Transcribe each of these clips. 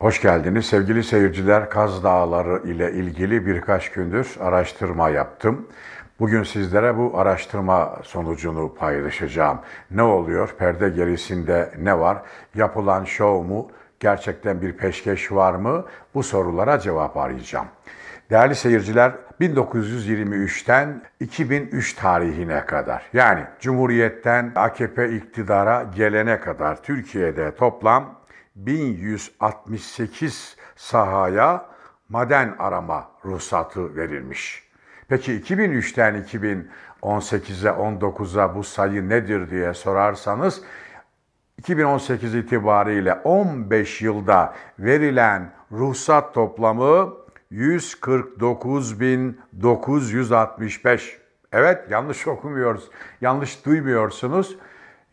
Hoş geldiniz sevgili seyirciler. Kaz Dağları ile ilgili birkaç gündür araştırma yaptım. Bugün sizlere bu araştırma sonucunu paylaşacağım. Ne oluyor? Perde gerisinde ne var? Yapılan şov mu? Gerçekten bir peşkeş var mı? Bu sorulara cevap arayacağım. Değerli seyirciler, 1923'ten 2003 tarihine kadar yani Cumhuriyet'ten AKP iktidara gelene kadar Türkiye'de toplam 1168 sahaya maden arama ruhsatı verilmiş. Peki 2003'ten 2018'e 19'a bu sayı nedir diye sorarsanız 2018 itibariyle 15 yılda verilen ruhsat toplamı 149.965. Evet yanlış okumuyoruz, yanlış duymuyorsunuz.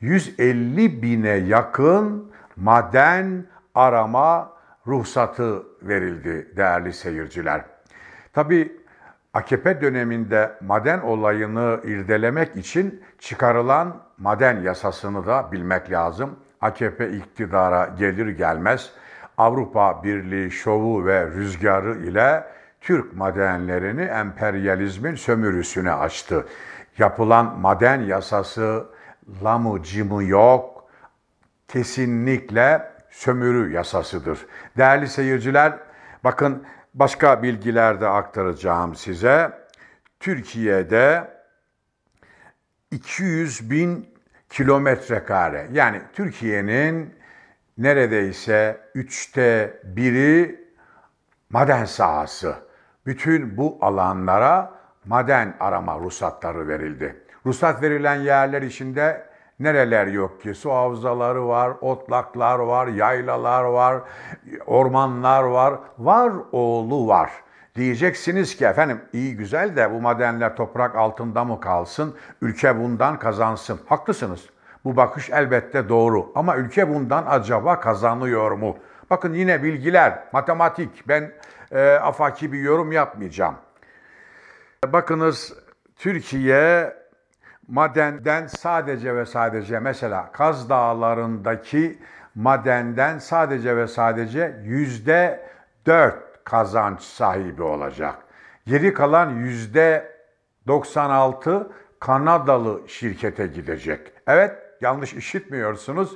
150 bine yakın maden arama ruhsatı verildi değerli seyirciler. Tabi AKP döneminde maden olayını irdelemek için çıkarılan maden yasasını da bilmek lazım. AKP iktidara gelir gelmez Avrupa Birliği şovu ve rüzgarı ile Türk madenlerini emperyalizmin sömürüsüne açtı. Yapılan maden yasası lamı cimı yok, kesinlikle sömürü yasasıdır. Değerli seyirciler, bakın başka bilgiler de aktaracağım size. Türkiye'de 200 bin kilometre kare yani Türkiye'nin neredeyse üçte biri maden sahası. Bütün bu alanlara maden arama ruhsatları verildi. Ruhsat verilen yerler içinde nereler yok ki? Su havzaları var, otlaklar var, yaylalar var, ormanlar var. Var oğlu var. Diyeceksiniz ki efendim iyi güzel de bu madenler toprak altında mı kalsın, ülke bundan kazansın. Haklısınız. Bu bakış elbette doğru ama ülke bundan acaba kazanıyor mu? Bakın yine bilgiler, matematik. Ben e, afaki bir yorum yapmayacağım. Bakınız Türkiye madenden sadece ve sadece mesela Kaz Dağları'ndaki madenden sadece ve sadece yüzde dört kazanç sahibi olacak. Geri kalan yüzde 96 Kanadalı şirkete gidecek. Evet yanlış işitmiyorsunuz.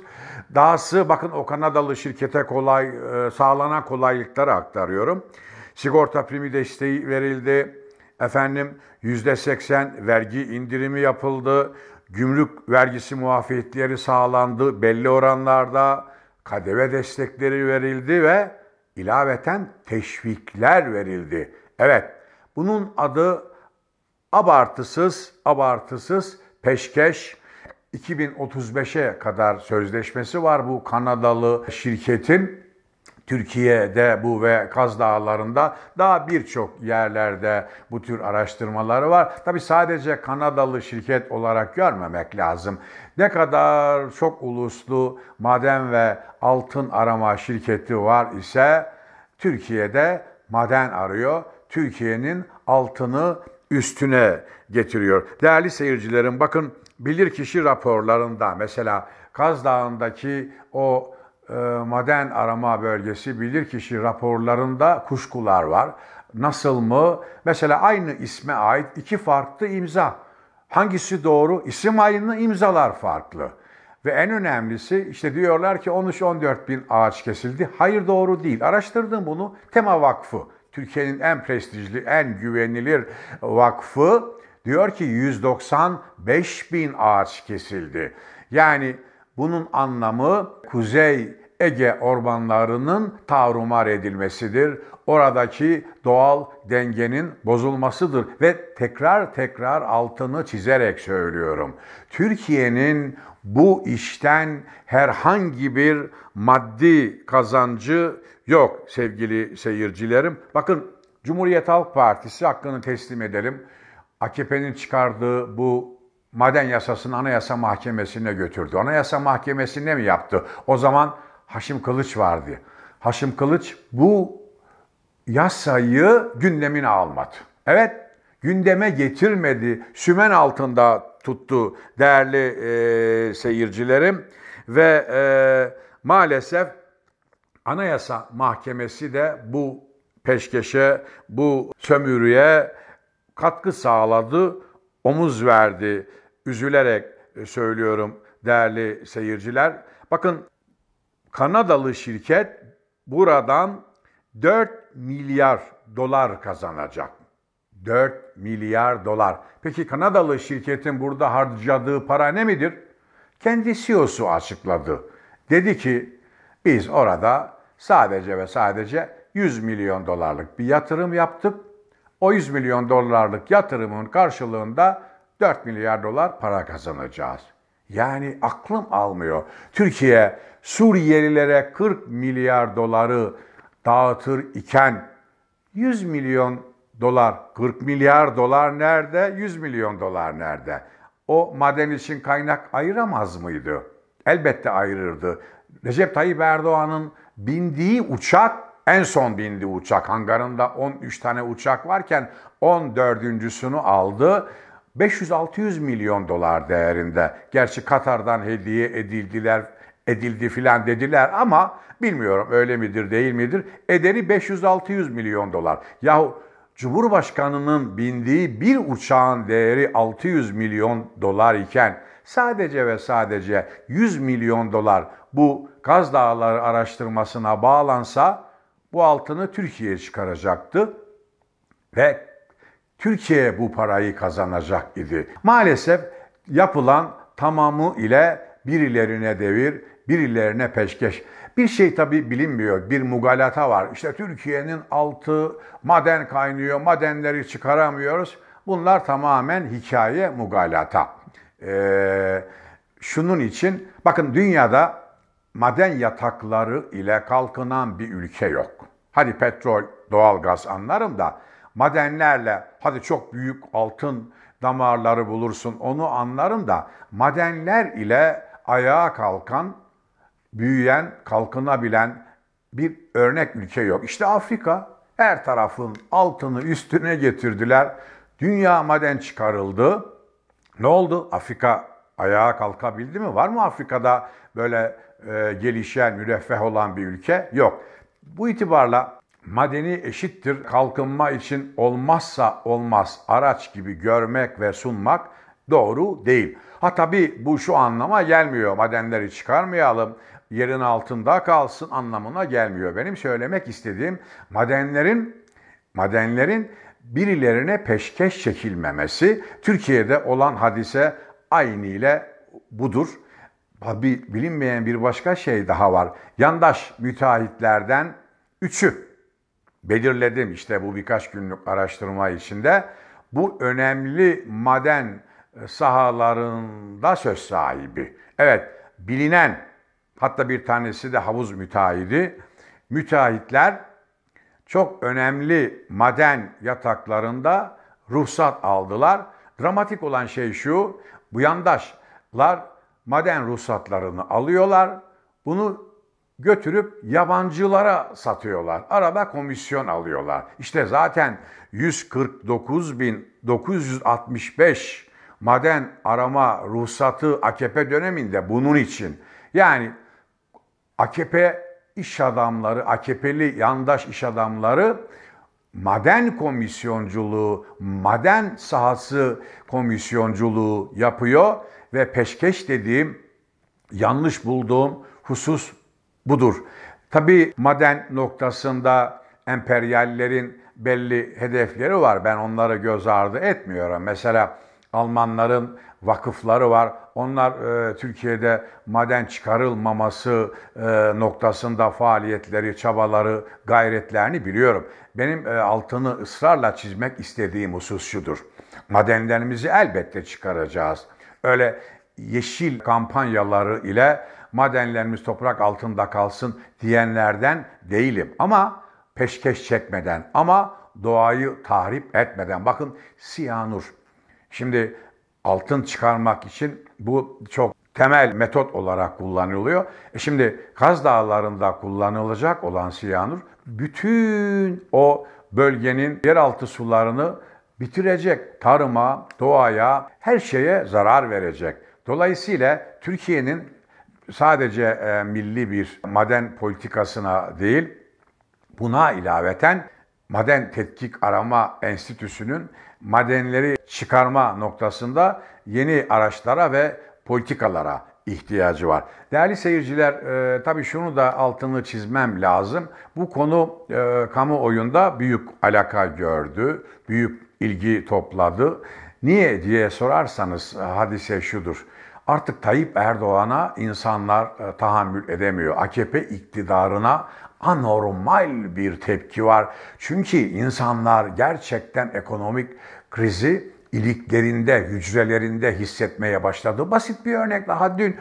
Dahası bakın o Kanadalı şirkete kolay e, sağlanan kolaylıkları aktarıyorum. Sigorta primi desteği verildi Efendim yüzde seksen vergi indirimi yapıldı. Gümrük vergisi muafiyetleri sağlandı belli oranlarda. KDV destekleri verildi ve ilaveten teşvikler verildi. Evet bunun adı abartısız abartısız peşkeş 2035'e kadar sözleşmesi var bu Kanadalı şirketin. Türkiye'de bu ve Kaz Dağları'nda daha birçok yerlerde bu tür araştırmaları var. Tabi sadece Kanadalı şirket olarak görmemek lazım. Ne kadar çok uluslu maden ve altın arama şirketi var ise Türkiye'de maden arıyor. Türkiye'nin altını üstüne getiriyor. Değerli seyircilerim bakın bilirkişi raporlarında mesela Kaz Dağı'ndaki o ee, maden arama bölgesi bilirkişi raporlarında kuşkular var. Nasıl mı? Mesela aynı isme ait iki farklı imza. Hangisi doğru? İsim aynı, imzalar farklı. Ve en önemlisi işte diyorlar ki 13-14 bin ağaç kesildi. Hayır doğru değil. Araştırdım bunu. Tema Vakfı, Türkiye'nin en prestijli, en güvenilir vakfı diyor ki 195 bin ağaç kesildi. Yani bunun anlamı Kuzey Ege ormanlarının tarumar edilmesidir. Oradaki doğal dengenin bozulmasıdır ve tekrar tekrar altını çizerek söylüyorum. Türkiye'nin bu işten herhangi bir maddi kazancı yok sevgili seyircilerim. Bakın Cumhuriyet Halk Partisi hakkını teslim edelim. AKP'nin çıkardığı bu maden yasasını Anayasa Mahkemesi'ne götürdü. Anayasa Mahkemesi'ne mi yaptı? O zaman Haşim Kılıç vardı. Haşim Kılıç bu yasayı gündemine almadı. Evet gündeme getirmedi. Sümen altında tuttu değerli e, seyircilerim ve e, maalesef Anayasa Mahkemesi de bu peşkeşe, bu sömürüye katkı sağladı, omuz verdi. Üzülerek e, söylüyorum değerli seyirciler. Bakın Kanadalı şirket buradan 4 milyar dolar kazanacak. 4 milyar dolar. Peki Kanadalı şirketin burada harcadığı para ne midir? Kendi CEO'su açıkladı. Dedi ki biz orada sadece ve sadece 100 milyon dolarlık bir yatırım yaptık. O 100 milyon dolarlık yatırımın karşılığında 4 milyar dolar para kazanacağız. Yani aklım almıyor. Türkiye Suriyelilere 40 milyar doları dağıtır iken 100 milyon dolar, 40 milyar dolar nerede, 100 milyon dolar nerede? O maden için kaynak ayıramaz mıydı? Elbette ayırırdı. Recep Tayyip Erdoğan'ın bindiği uçak, en son bindiği uçak hangarında 13 tane uçak varken 14.sünü aldı 500-600 milyon dolar değerinde. Gerçi Katar'dan hediye edildiler, edildi filan dediler ama bilmiyorum öyle midir değil midir? Ederi 500-600 milyon dolar. Yahu Cumhurbaşkanının bindiği bir uçağın değeri 600 milyon dolar iken sadece ve sadece 100 milyon dolar bu Gaz Dağları araştırmasına bağlansa bu altını Türkiye çıkaracaktı ve Türkiye bu parayı kazanacak idi. Maalesef yapılan tamamı ile birilerine devir, birilerine peşkeş. Bir şey tabi bilinmiyor, bir mugalata var. İşte Türkiye'nin altı, maden kaynıyor, madenleri çıkaramıyoruz. Bunlar tamamen hikaye, mugalata. Ee, şunun için, bakın dünyada maden yatakları ile kalkınan bir ülke yok. Hadi petrol, doğalgaz anlarım da Madenlerle hadi çok büyük altın damarları bulursun onu anlarım da madenler ile ayağa kalkan, büyüyen, kalkınabilen bir örnek ülke yok. İşte Afrika her tarafın altını üstüne getirdiler. Dünya maden çıkarıldı. Ne oldu? Afrika ayağa kalkabildi mi? Var mı Afrika'da böyle e, gelişen, müreffeh olan bir ülke? Yok. Bu itibarla madeni eşittir kalkınma için olmazsa olmaz araç gibi görmek ve sunmak doğru değil. Ha tabii bu şu anlama gelmiyor. Madenleri çıkarmayalım, yerin altında kalsın anlamına gelmiyor. Benim söylemek istediğim madenlerin madenlerin birilerine peşkeş çekilmemesi Türkiye'de olan hadise aynı ile budur. Bilinmeyen bir başka şey daha var. Yandaş müteahhitlerden üçü belirledim işte bu birkaç günlük araştırma içinde. Bu önemli maden e, sahalarında söz sahibi. Evet bilinen hatta bir tanesi de havuz müteahhidi. Müteahhitler çok önemli maden yataklarında ruhsat aldılar. Dramatik olan şey şu, bu yandaşlar maden ruhsatlarını alıyorlar. Bunu götürüp yabancılara satıyorlar. Arada komisyon alıyorlar. İşte zaten 149.965 maden arama ruhsatı AKP döneminde bunun için. Yani AKP iş adamları, AKP'li yandaş iş adamları maden komisyonculuğu, maden sahası komisyonculuğu yapıyor ve peşkeş dediğim yanlış bulduğum husus budur. Tabi maden noktasında emperyallerin belli hedefleri var. Ben onları göz ardı etmiyorum. Mesela Almanların vakıfları var. Onlar e, Türkiye'de maden çıkarılmaması e, noktasında faaliyetleri, çabaları, gayretlerini biliyorum. Benim e, altını ısrarla çizmek istediğim husus şudur. Madenlerimizi elbette çıkaracağız. Öyle yeşil kampanyaları ile madenlerimiz toprak altında kalsın diyenlerden değilim. Ama peşkeş çekmeden ama doğayı tahrip etmeden. Bakın siyanur. Şimdi altın çıkarmak için bu çok temel metot olarak kullanılıyor. E şimdi Kaz Dağları'nda kullanılacak olan siyanur bütün o bölgenin yeraltı sularını bitirecek. Tarıma, doğaya, her şeye zarar verecek. Dolayısıyla Türkiye'nin sadece e, milli bir maden politikasına değil, buna ilaveten Maden Tetkik Arama Enstitüsü'nün madenleri çıkarma noktasında yeni araçlara ve politikalara ihtiyacı var. Değerli seyirciler, e, tabii şunu da altını çizmem lazım. Bu konu e, kamuoyunda büyük alaka gördü, büyük ilgi topladı. Niye diye sorarsanız e, hadise şudur. Artık Tayyip Erdoğan'a insanlar e, tahammül edemiyor. AKP iktidarına anormal bir tepki var. Çünkü insanlar gerçekten ekonomik krizi iliklerinde, hücrelerinde hissetmeye başladı. Basit bir örnek daha dün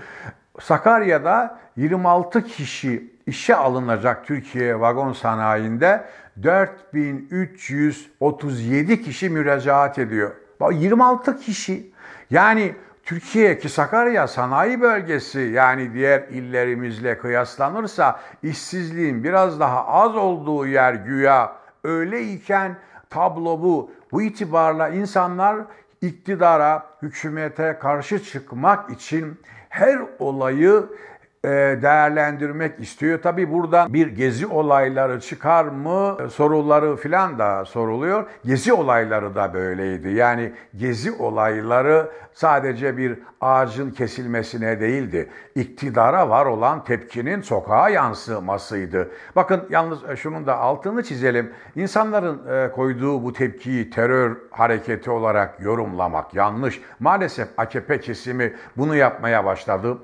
Sakarya'da 26 kişi işe alınacak Türkiye vagon sanayinde 4337 kişi müracaat ediyor. 26 kişi yani Türkiye ki Sakarya sanayi bölgesi yani diğer illerimizle kıyaslanırsa işsizliğin biraz daha az olduğu yer güya öyle iken tablo bu. Bu itibarla insanlar iktidara, hükümete karşı çıkmak için her olayı e, değerlendirmek istiyor. Tabi buradan bir gezi olayları çıkar mı e, soruları filan da soruluyor. Gezi olayları da böyleydi. Yani gezi olayları sadece bir ağacın kesilmesine değildi. İktidara var olan tepkinin sokağa yansımasıydı. Bakın yalnız e, şunun da altını çizelim. İnsanların koyduğu bu tepkiyi terör hareketi olarak yorumlamak yanlış. Maalesef AKP kesimi bunu yapmaya başladı.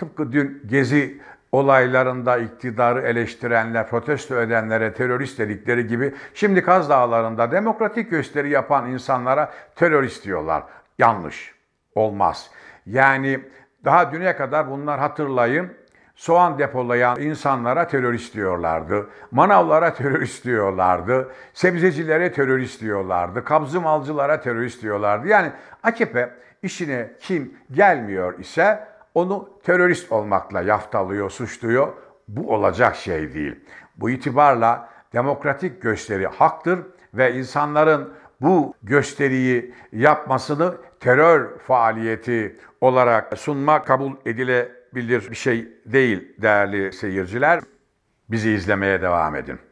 Tıpkı dün Gezi olaylarında iktidarı eleştirenler, protesto edenlere terörist dedikleri gibi şimdi Kaz Dağları'nda demokratik gösteri yapan insanlara terörist diyorlar. Yanlış. Olmaz. Yani daha düne kadar bunlar hatırlayın soğan depolayan insanlara terörist diyorlardı. Manavlara terörist diyorlardı. Sebzecilere terörist diyorlardı. Kabzımalcılara terörist diyorlardı. Yani AKP işine kim gelmiyor ise onu terörist olmakla yaftalıyor, suçluyor. Bu olacak şey değil. Bu itibarla demokratik gösteri haktır ve insanların bu gösteriyi yapmasını terör faaliyeti olarak sunma kabul edilebilir bir şey değil değerli seyirciler. Bizi izlemeye devam edin.